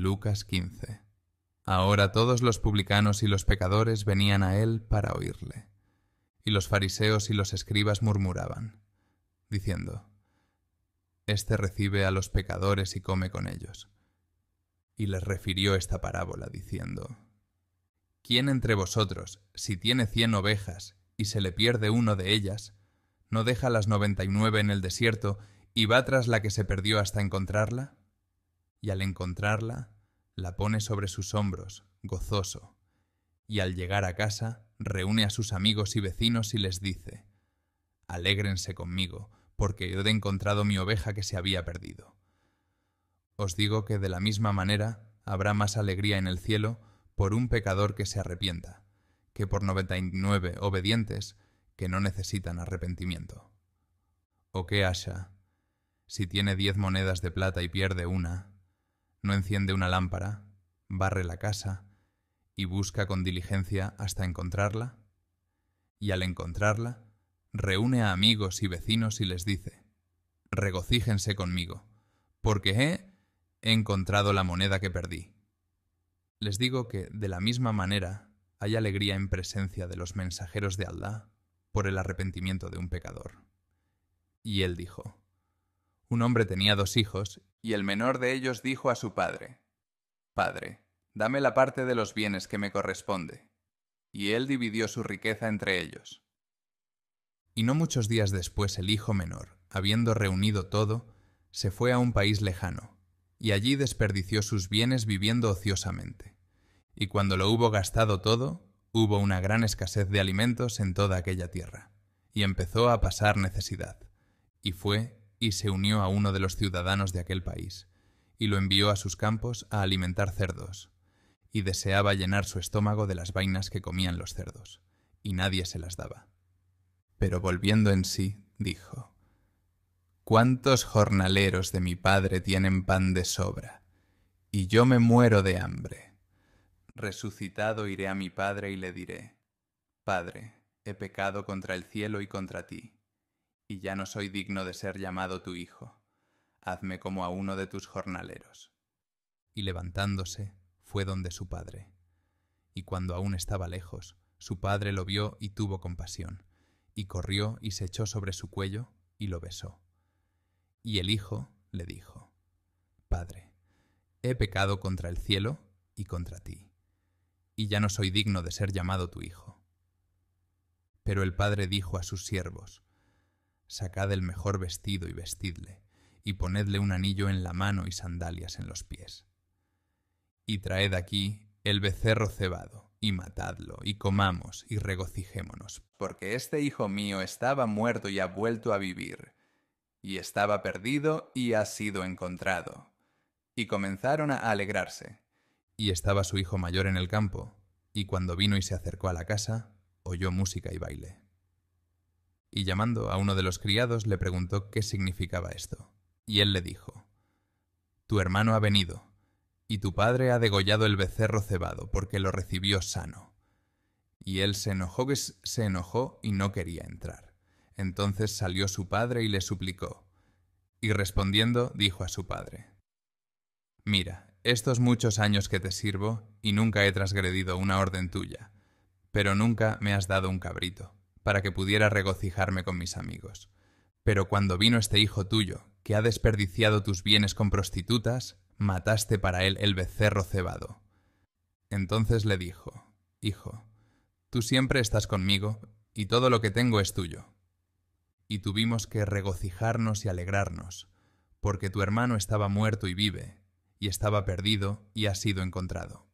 Lucas 15. Ahora todos los publicanos y los pecadores venían a él para oírle. Y los fariseos y los escribas murmuraban, diciendo, Este recibe a los pecadores y come con ellos. Y les refirió esta parábola, diciendo, ¿Quién entre vosotros, si tiene cien ovejas y se le pierde uno de ellas, no deja las noventa y nueve en el desierto y va tras la que se perdió hasta encontrarla? y al encontrarla, la pone sobre sus hombros, gozoso, y al llegar a casa, reúne a sus amigos y vecinos y les dice, Alégrense conmigo, porque yo he encontrado mi oveja que se había perdido. Os digo que de la misma manera habrá más alegría en el cielo por un pecador que se arrepienta, que por noventa y nueve obedientes que no necesitan arrepentimiento. ¿O qué Asha? Si tiene diez monedas de plata y pierde una, no enciende una lámpara, barre la casa y busca con diligencia hasta encontrarla, y al encontrarla, reúne a amigos y vecinos y les dice, regocíjense conmigo, porque he encontrado la moneda que perdí. Les digo que, de la misma manera, hay alegría en presencia de los mensajeros de Aldá por el arrepentimiento de un pecador. Y él dijo, un hombre tenía dos hijos, y el menor de ellos dijo a su padre, Padre, dame la parte de los bienes que me corresponde. Y él dividió su riqueza entre ellos. Y no muchos días después el hijo menor, habiendo reunido todo, se fue a un país lejano, y allí desperdició sus bienes viviendo ociosamente. Y cuando lo hubo gastado todo, hubo una gran escasez de alimentos en toda aquella tierra, y empezó a pasar necesidad, y fue y se unió a uno de los ciudadanos de aquel país, y lo envió a sus campos a alimentar cerdos, y deseaba llenar su estómago de las vainas que comían los cerdos, y nadie se las daba. Pero volviendo en sí, dijo, ¿Cuántos jornaleros de mi padre tienen pan de sobra? Y yo me muero de hambre. Resucitado iré a mi padre y le diré, Padre, he pecado contra el cielo y contra ti y ya no soy digno de ser llamado tu hijo. Hazme como a uno de tus jornaleros. Y levantándose, fue donde su padre. Y cuando aún estaba lejos, su padre lo vio y tuvo compasión, y corrió y se echó sobre su cuello y lo besó. Y el hijo le dijo, Padre, he pecado contra el cielo y contra ti, y ya no soy digno de ser llamado tu hijo. Pero el padre dijo a sus siervos, sacad el mejor vestido y vestidle, y ponedle un anillo en la mano y sandalias en los pies. Y traed aquí el becerro cebado, y matadlo, y comamos, y regocijémonos, porque este hijo mío estaba muerto y ha vuelto a vivir, y estaba perdido y ha sido encontrado. Y comenzaron a alegrarse. Y estaba su hijo mayor en el campo, y cuando vino y se acercó a la casa, oyó música y baile y llamando a uno de los criados le preguntó qué significaba esto. Y él le dijo, Tu hermano ha venido, y tu padre ha degollado el becerro cebado, porque lo recibió sano. Y él se enojó se enojó y no quería entrar. Entonces salió su padre y le suplicó. Y respondiendo dijo a su padre, Mira, estos muchos años que te sirvo, y nunca he transgredido una orden tuya, pero nunca me has dado un cabrito para que pudiera regocijarme con mis amigos. Pero cuando vino este hijo tuyo, que ha desperdiciado tus bienes con prostitutas, mataste para él el becerro cebado. Entonces le dijo, Hijo, tú siempre estás conmigo, y todo lo que tengo es tuyo. Y tuvimos que regocijarnos y alegrarnos, porque tu hermano estaba muerto y vive, y estaba perdido y ha sido encontrado.